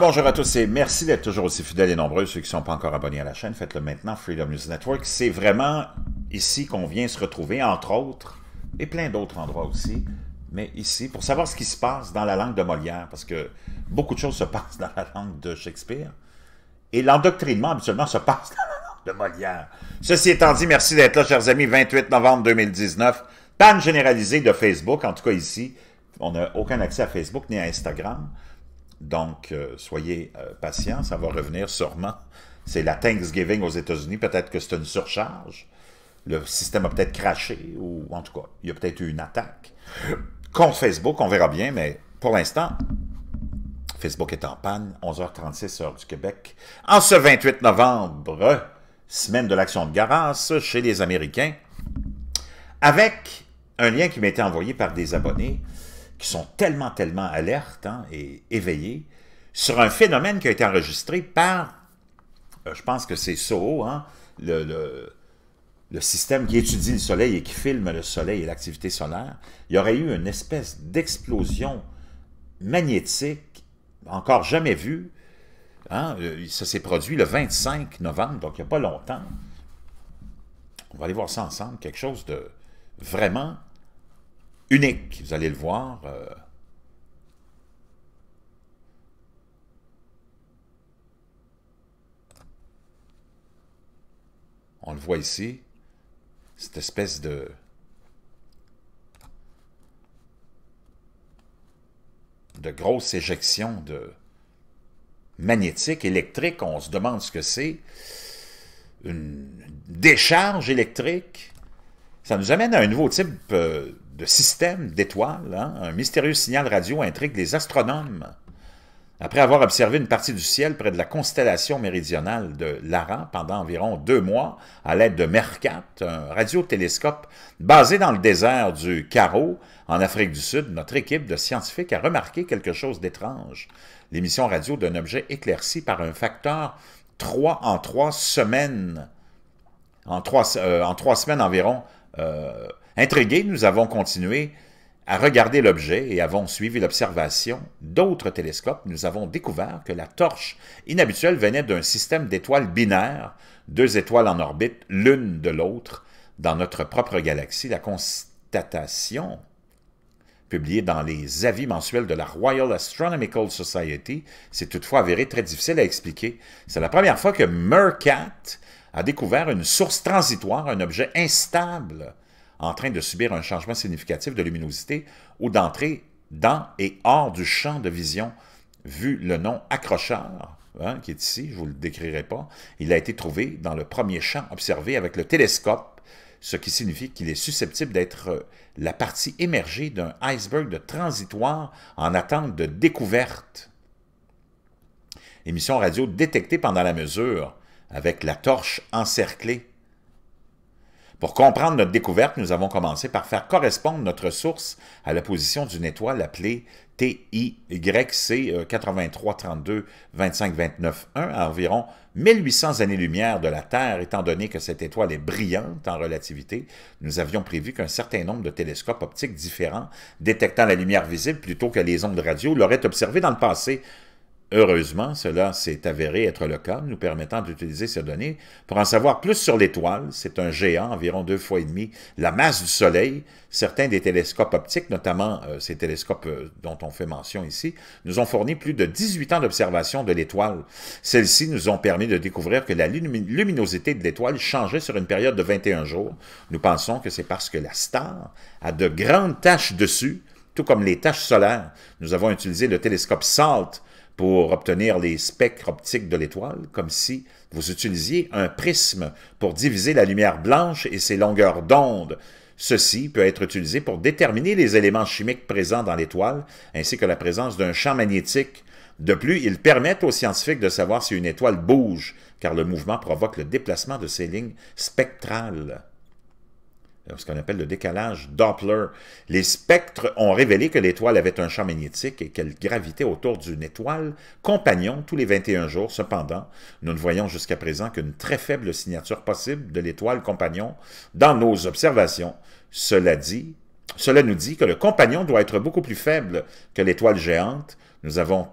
bonjour à tous et merci d'être toujours aussi fidèles et nombreux. Ceux qui ne sont pas encore abonnés à la chaîne, faites-le maintenant, Freedom News Network. C'est vraiment ici qu'on vient se retrouver, entre autres, et plein d'autres endroits aussi, mais ici, pour savoir ce qui se passe dans la langue de Molière, parce que beaucoup de choses se passent dans la langue de Shakespeare, et l'endoctrinement habituellement se passe de Molière. Ceci étant dit, merci d'être là, chers amis, 28 novembre 2019, panne généralisée de Facebook, en tout cas ici, on n'a aucun accès à Facebook ni à Instagram, donc, euh, soyez euh, patients, ça va revenir sûrement. C'est la Thanksgiving aux États-Unis, peut-être que c'est une surcharge. Le système a peut-être craché, ou en tout cas, il y a peut-être eu une attaque. Contre Facebook, on verra bien, mais pour l'instant, Facebook est en panne, 11h36 heure du Québec. En ce 28 novembre, semaine de l'action de garance chez les Américains, avec un lien qui m'a été envoyé par des abonnés qui sont tellement, tellement alertes hein, et éveillées sur un phénomène qui a été enregistré par, euh, je pense que c'est Soho, hein, le, le, système qui étudie le soleil et qui filme le soleil et l'activité solaire. Il y aurait eu une espèce d'explosion magnétique encore jamais vue. Hein, euh, ça s'est produit le 25 novembre, donc il n'y a pas longtemps. On va aller voir ça ensemble, quelque chose de vraiment unique, vous allez le voir. Euh, on le voit ici, cette espèce de... de grosse éjection de magnétique, électrique, on se demande ce que c'est, une décharge électrique, ça nous amène à un nouveau type euh, de systèmes, d'étoiles, hein. un mystérieux signal radio intrigue les astronomes. Après avoir observé une partie du ciel près de la constellation méridionale de Lara pendant environ deux mois à l'aide de MERCAT, un radiotélescope basé dans le désert du Caro, en Afrique du Sud, notre équipe de scientifiques a remarqué quelque chose d'étrange. L'émission radio d'un objet éclairci par un facteur 3 en 3 semaines, en 3, euh, semaines environ, euh, Intrigués, nous avons continué à regarder l'objet et avons suivi l'observation d'autres télescopes. Nous avons découvert que la torche inhabituelle venait d'un système d'étoiles binaires, deux étoiles en orbite l'une de l'autre dans notre propre galaxie. La constatation publiée dans les avis mensuels de la Royal Astronomical Society, s'est toutefois avérée très difficile à expliquer. C'est la première fois que MERCAT a découvert une source transitoire, un objet instable en train de subir un changement significatif de luminosité ou d'entrer dans et hors du champ de vision, vu le nom accrocheur hein, qui est ici, je ne vous le décrirai pas. Il a été trouvé dans le premier champ observé avec le télescope, ce qui signifie qu'il est susceptible d'être euh, la partie émergée d'un iceberg de transitoire en attente de découverte. Émission radio détectée pendant la mesure avec la torche encerclée pour comprendre notre découverte, nous avons commencé par faire correspondre notre source à la position d'une étoile appelée TIYC 83 32 25 à environ 1800 années-lumière de la Terre, étant donné que cette étoile est brillante en relativité, nous avions prévu qu'un certain nombre de télescopes optiques différents, détectant la lumière visible plutôt que les ondes radio, l'auraient observé dans le passé Heureusement, cela s'est avéré être le cas, nous permettant d'utiliser ces données pour en savoir plus sur l'étoile. C'est un géant, environ deux fois et demi la masse du Soleil. Certains des télescopes optiques, notamment euh, ces télescopes euh, dont on fait mention ici, nous ont fourni plus de 18 ans d'observation de l'étoile. Celles-ci nous ont permis de découvrir que la luminosité de l'étoile changeait sur une période de 21 jours. Nous pensons que c'est parce que la star a de grandes taches dessus, tout comme les taches solaires. Nous avons utilisé le télescope SALT pour obtenir les spectres optiques de l'étoile, comme si vous utilisiez un prisme pour diviser la lumière blanche et ses longueurs d'onde. Ceci peut être utilisé pour déterminer les éléments chimiques présents dans l'étoile, ainsi que la présence d'un champ magnétique. De plus, ils permettent aux scientifiques de savoir si une étoile bouge, car le mouvement provoque le déplacement de ses lignes spectrales. Euh, ce qu'on appelle le décalage Doppler. Les spectres ont révélé que l'étoile avait un champ magnétique et qu'elle gravitait autour d'une étoile compagnon tous les 21 jours. Cependant, nous ne voyons jusqu'à présent qu'une très faible signature possible de l'étoile compagnon dans nos observations. Cela dit, cela nous dit que le compagnon doit être beaucoup plus faible que l'étoile géante. Nous avons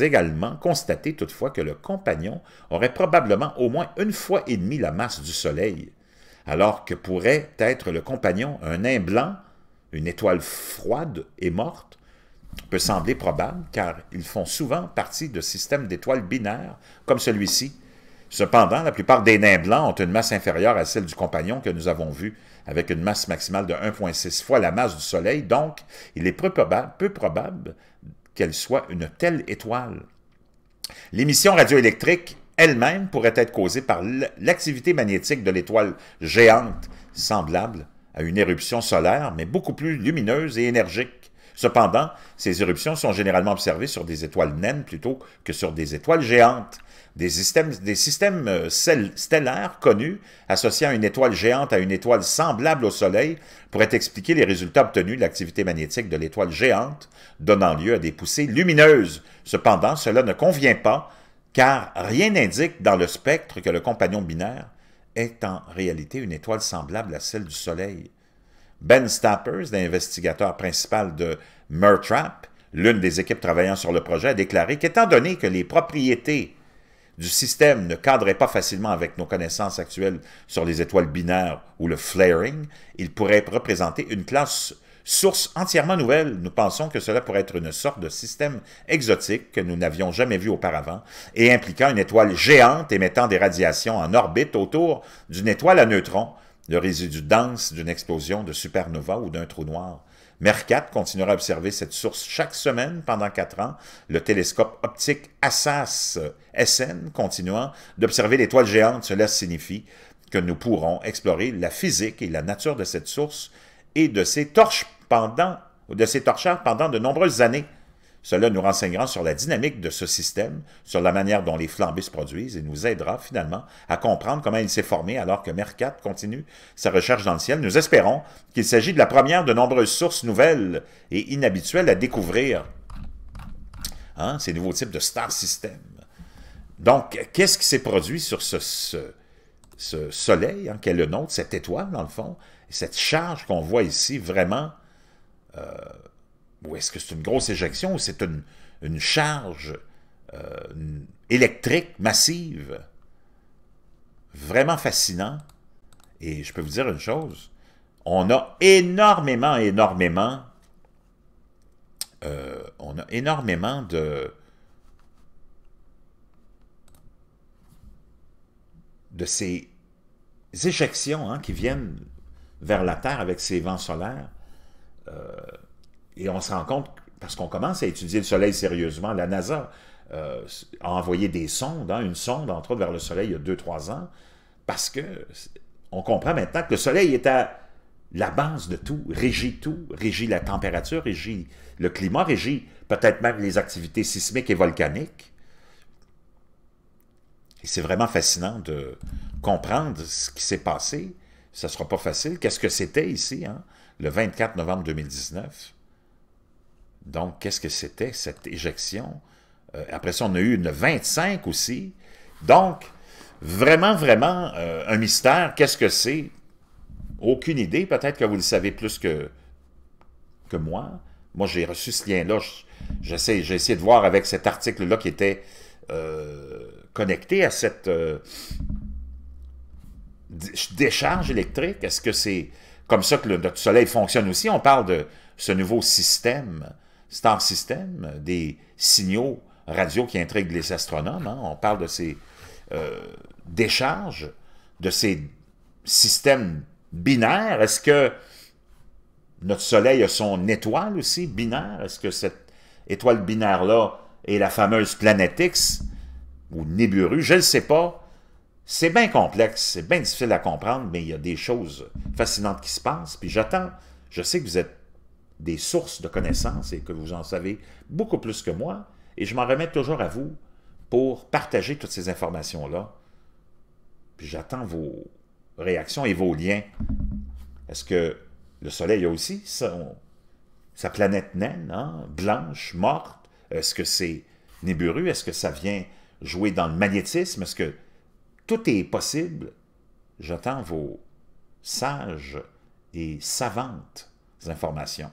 également constaté toutefois que le compagnon aurait probablement au moins une fois et demie la masse du Soleil alors que pourrait être le compagnon un nain blanc, une étoile froide et morte, peut sembler probable, car ils font souvent partie de systèmes d'étoiles binaires, comme celui-ci. Cependant, la plupart des nains blancs ont une masse inférieure à celle du compagnon que nous avons vu, avec une masse maximale de 1,6 fois la masse du Soleil, donc il est peu probable, peu probable qu'elle soit une telle étoile. L'émission radioélectrique elle-même pourrait être causée par l'activité magnétique de l'étoile géante, semblable à une éruption solaire, mais beaucoup plus lumineuse et énergique. Cependant, ces éruptions sont généralement observées sur des étoiles naines plutôt que sur des étoiles géantes. Des systèmes, des systèmes euh, stellaires connus associant une étoile géante à une étoile semblable au Soleil pourraient expliquer les résultats obtenus de l'activité magnétique de l'étoile géante, donnant lieu à des poussées lumineuses. Cependant, cela ne convient pas car rien n'indique dans le spectre que le compagnon binaire est en réalité une étoile semblable à celle du Soleil. Ben Stappers, l'investigateur principal de MERTRAP, l'une des équipes travaillant sur le projet, a déclaré qu'étant donné que les propriétés du système ne cadraient pas facilement avec nos connaissances actuelles sur les étoiles binaires ou le flaring, il pourrait représenter une classe Source entièrement nouvelle, nous pensons que cela pourrait être une sorte de système exotique que nous n'avions jamais vu auparavant et impliquant une étoile géante émettant des radiations en orbite autour d'une étoile à neutrons, le résidu dense d'une explosion de supernova ou d'un trou noir. MERCAT continuera à observer cette source chaque semaine pendant quatre ans, le télescope optique asas SN continuant d'observer l'étoile géante. Cela signifie que nous pourrons explorer la physique et la nature de cette source et de ses torches pendant, de nombreuses années. Cela nous renseignera sur la dynamique de ce système, sur la manière dont les flambées se produisent et nous aidera finalement à comprendre comment il s'est formé alors que Mercat continue sa recherche dans le ciel. Nous espérons qu'il s'agit de la première de nombreuses sources nouvelles et inhabituelles à découvrir. Hein, ces nouveaux types de star system. Donc, qu'est-ce qui s'est produit sur ce, soleil, Quel hein, quel est le de cette étoile dans le fond, cette charge qu'on voit ici, vraiment, euh, ou est-ce que c'est une grosse éjection ou c'est une, charge euh, électrique massive? Vraiment fascinant. Et je peux vous dire une chose, on a énormément, énormément, euh, on a énormément de, de ces éjections hein, qui viennent vers la Terre avec ses vents solaires. Euh, et on se rend compte, parce qu'on commence à étudier le Soleil sérieusement, la NASA euh, a envoyé des sondes, hein, une sonde entre autres vers le Soleil il y a 2-3 ans, parce que on comprend maintenant que le Soleil est à la base de tout, régit tout, régit la température, régit le climat, régit peut-être même les activités sismiques et volcaniques. Et c'est vraiment fascinant de comprendre ce qui s'est passé ça ne sera pas facile. Qu'est-ce que c'était ici, hein? le 24 novembre 2019? Donc, qu'est-ce que c'était, cette éjection? Euh, après ça, on a eu une 25 aussi. Donc, vraiment, vraiment euh, un mystère. Qu'est-ce que c'est? Aucune idée. Peut-être que vous le savez plus que, que moi. Moi, j'ai reçu ce lien-là. J'ai essayé de voir avec cet article-là qui était euh, connecté à cette décharge électrique, est-ce que c'est comme ça que notre Soleil fonctionne aussi? On parle de ce nouveau système, star system, des signaux radio qui intriguent les astronomes. Hein? On parle de ces euh, décharges, de ces systèmes binaires. Est-ce que notre Soleil a son étoile aussi binaire? Est-ce que cette étoile binaire-là est la fameuse planète X ou Nibiru? Je ne sais pas. C'est bien complexe, c'est bien difficile à comprendre, mais il y a des choses fascinantes qui se passent. Puis j'attends, je sais que vous êtes des sources de connaissances et que vous en savez beaucoup plus que moi, et je m'en remets toujours à vous pour partager toutes ces informations-là. Puis j'attends vos réactions et vos liens. Est-ce que le Soleil a aussi sa planète naine, hein? blanche, morte? Est-ce que c'est Néburu? Est-ce que ça vient jouer dans le magnétisme? Est-ce que tout est possible. J'attends vos sages et savantes informations.